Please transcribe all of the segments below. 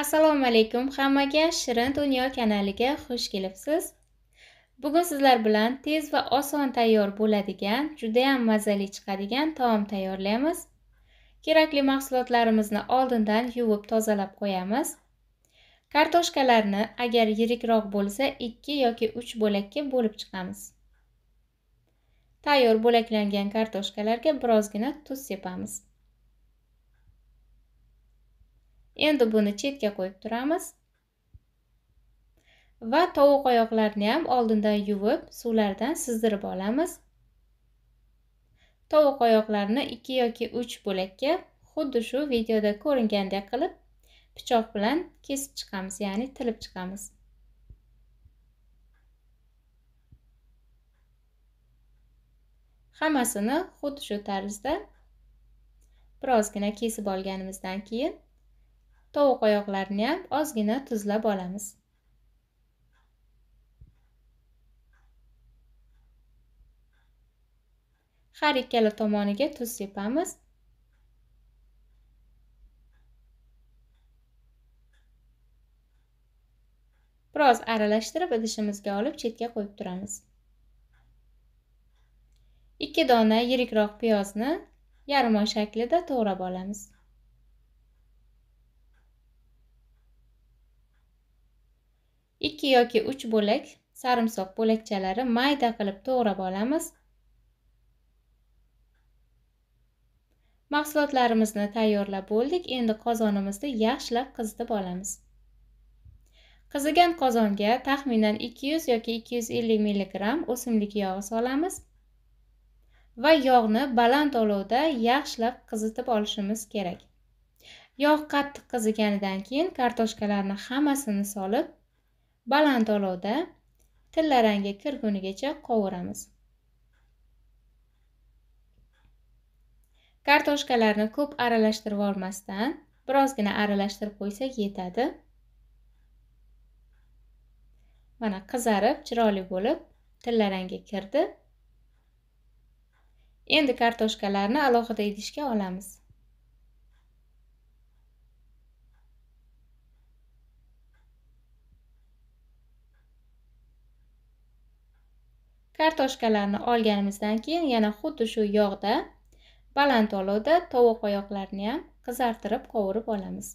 assalomu alaykum hammaga shirin dunyo kanaliga xush kelibsiz bugun sizlar bilan tez va oson tayyor bo'ladigan judayam mazali chiqadigan taom tayyorlaymiz kerakli mahsulotlarimizni oldindan yuvib tozalab qo'yamiz kartoshkalarni agar yirikroq bo'lsa 2 yoki 3 bo'lakka bo'lib chiqamiz tayyor bo'laklangan kartoshkalarga birozgina tuz sepamiz endi buni chetga qo'yib turamiz va tovuq oyoqlarini ham oldindan yuvib suvlardan sizdirib olamiz tovuq oyoqlarini 2 yoki 3 bo'lakka xuddi shu videoda ko'ringandek qilib pichoq bilan kesib chiqamiz ya'ni tilib chiqamiz hammasini xuddi shu tarzda birozgina kesib olganimizdan keyin tovuq oyoqlarini ham ozgina tuzlab olamiz har ikkala tomoniga tuz sepamiz biroz aralashtirib idishimizga olib chetga qo'yib turamiz ikki dona yirikroq piyozni yarmoy shaklida to'g'rab olamiz 2 yoki 3 bo'lak sarimsoq bo'lakchalari mayda qilib to'g'rab olamiz mahsulotlarimizni tayyorlab bo'ldik endi qozonimizni yaxshilab qizitib olamiz qizigan qozonga taxminan 200 yoki 250 mg o'simlik yog'i solamiz va yog'ni baland olovda yaxshilab qizitib olishimiz kerak yog' qattiq qiziganidan keyin kartoshkalarni hammasini solib baland olovda tillarangga kirgunigacha qovuramiz kartoshkalarni ko'p aralashtirib olmasdan birozgina aralashtirib qo'ysak yetadi mana qizarib chiroyli bo'lib tillarangga kirdi endi kartoshkalarni alohida idishga olamiz kartoshkalarni olganimizdan keyin yana xuddi shu yog'da baland olovda tovuq oyoqlarini ham qizartirib qovurib olamiz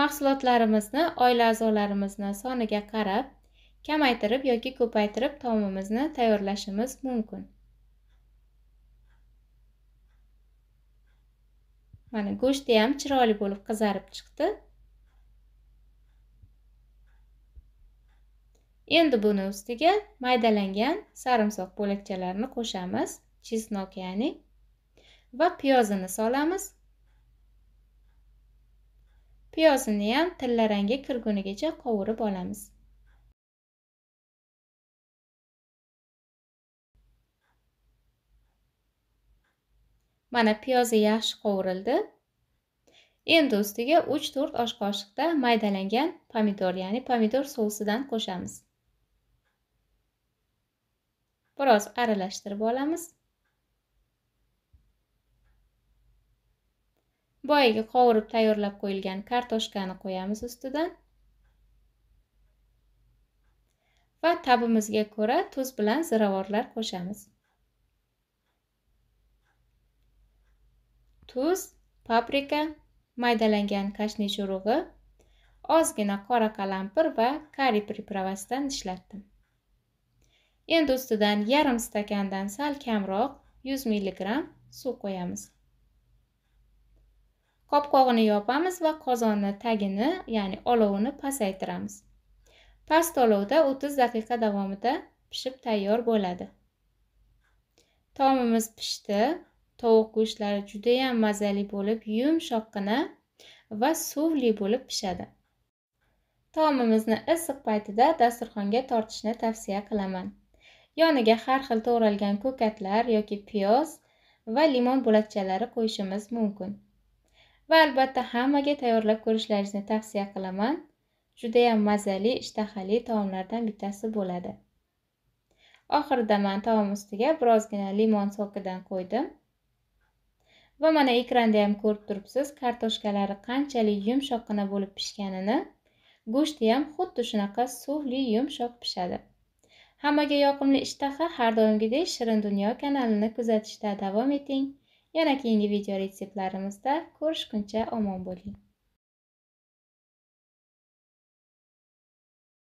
mahsulotlarimizni oila a'zolarimizni soniga qarab kamaytirib yoki ko'paytirib taomimizni tayyorlashimiz mumkin mana go'shti ham chiroyli bo'lib qizarib chiqdi endi buni ustiga maydalangan sarimsoq bo'lakchalarini qo'shamiz chesnok ya'ni va piyozini solamiz piyozini ham tillarangga kirgunigacha qovurib olamiz mana piyozi yaxshi qovurildi endi ustiga 3-4 osh qoshiqda maydalangan pomidor ya'ni pomidor sousidan qo'shamiz biroz aralashtirib olamiz Boyiga qovurib tayyorlab qo'yilgan kartoshkani qo'yamiz ustidan va tabimizga ko'ra tuz bilan ziravorlar qo'shamiz tuz paprika maydalangan kashnich urug'i ozgina qora qalampir va kari pripravasidan ishlatdim endi ustidan yarim stakandan sal kamroq 100 mg suv qo'yamiz qopqog'ini yopamiz va qozonni tagini ya'ni olovini pasaytiramiz past olovda 30 daqiqa davomida pishib tayyor bo'ladi taomimiz pishdi tovuq go'shtlari juda ham mazali bo'lib yumshoqqina va suvli bo'lib pishadi taomimizni issiq paytida dasturxonga tortishni tavsiya qilaman yoniga har xil to'ralgan ko'katlar yoki piyoz va limon bo'lakchalari qo'yishimiz mumkin va albatta hammaga tayyorlab ko'rishlaringizni tavsiya qilaman judayam mazali ishtahali taomlardan bittasi bo'ladi oxirida man taom ustiga birozgina limon sokidan qo'ydim va mana ekranda ham ko'rib turibsiz kartoshkalari qanchalik yumshoqqina bo'lib pishganini go'shti ham xuddi shunaqa suvli yumshoq pishadi Hammaga yoqimli ishtaha har doimgidek Shirin Dunyo kanalini kuzatishda davom eting. Yana keyingi video retseptlarimizda ko'rishguncha omon bo'ling.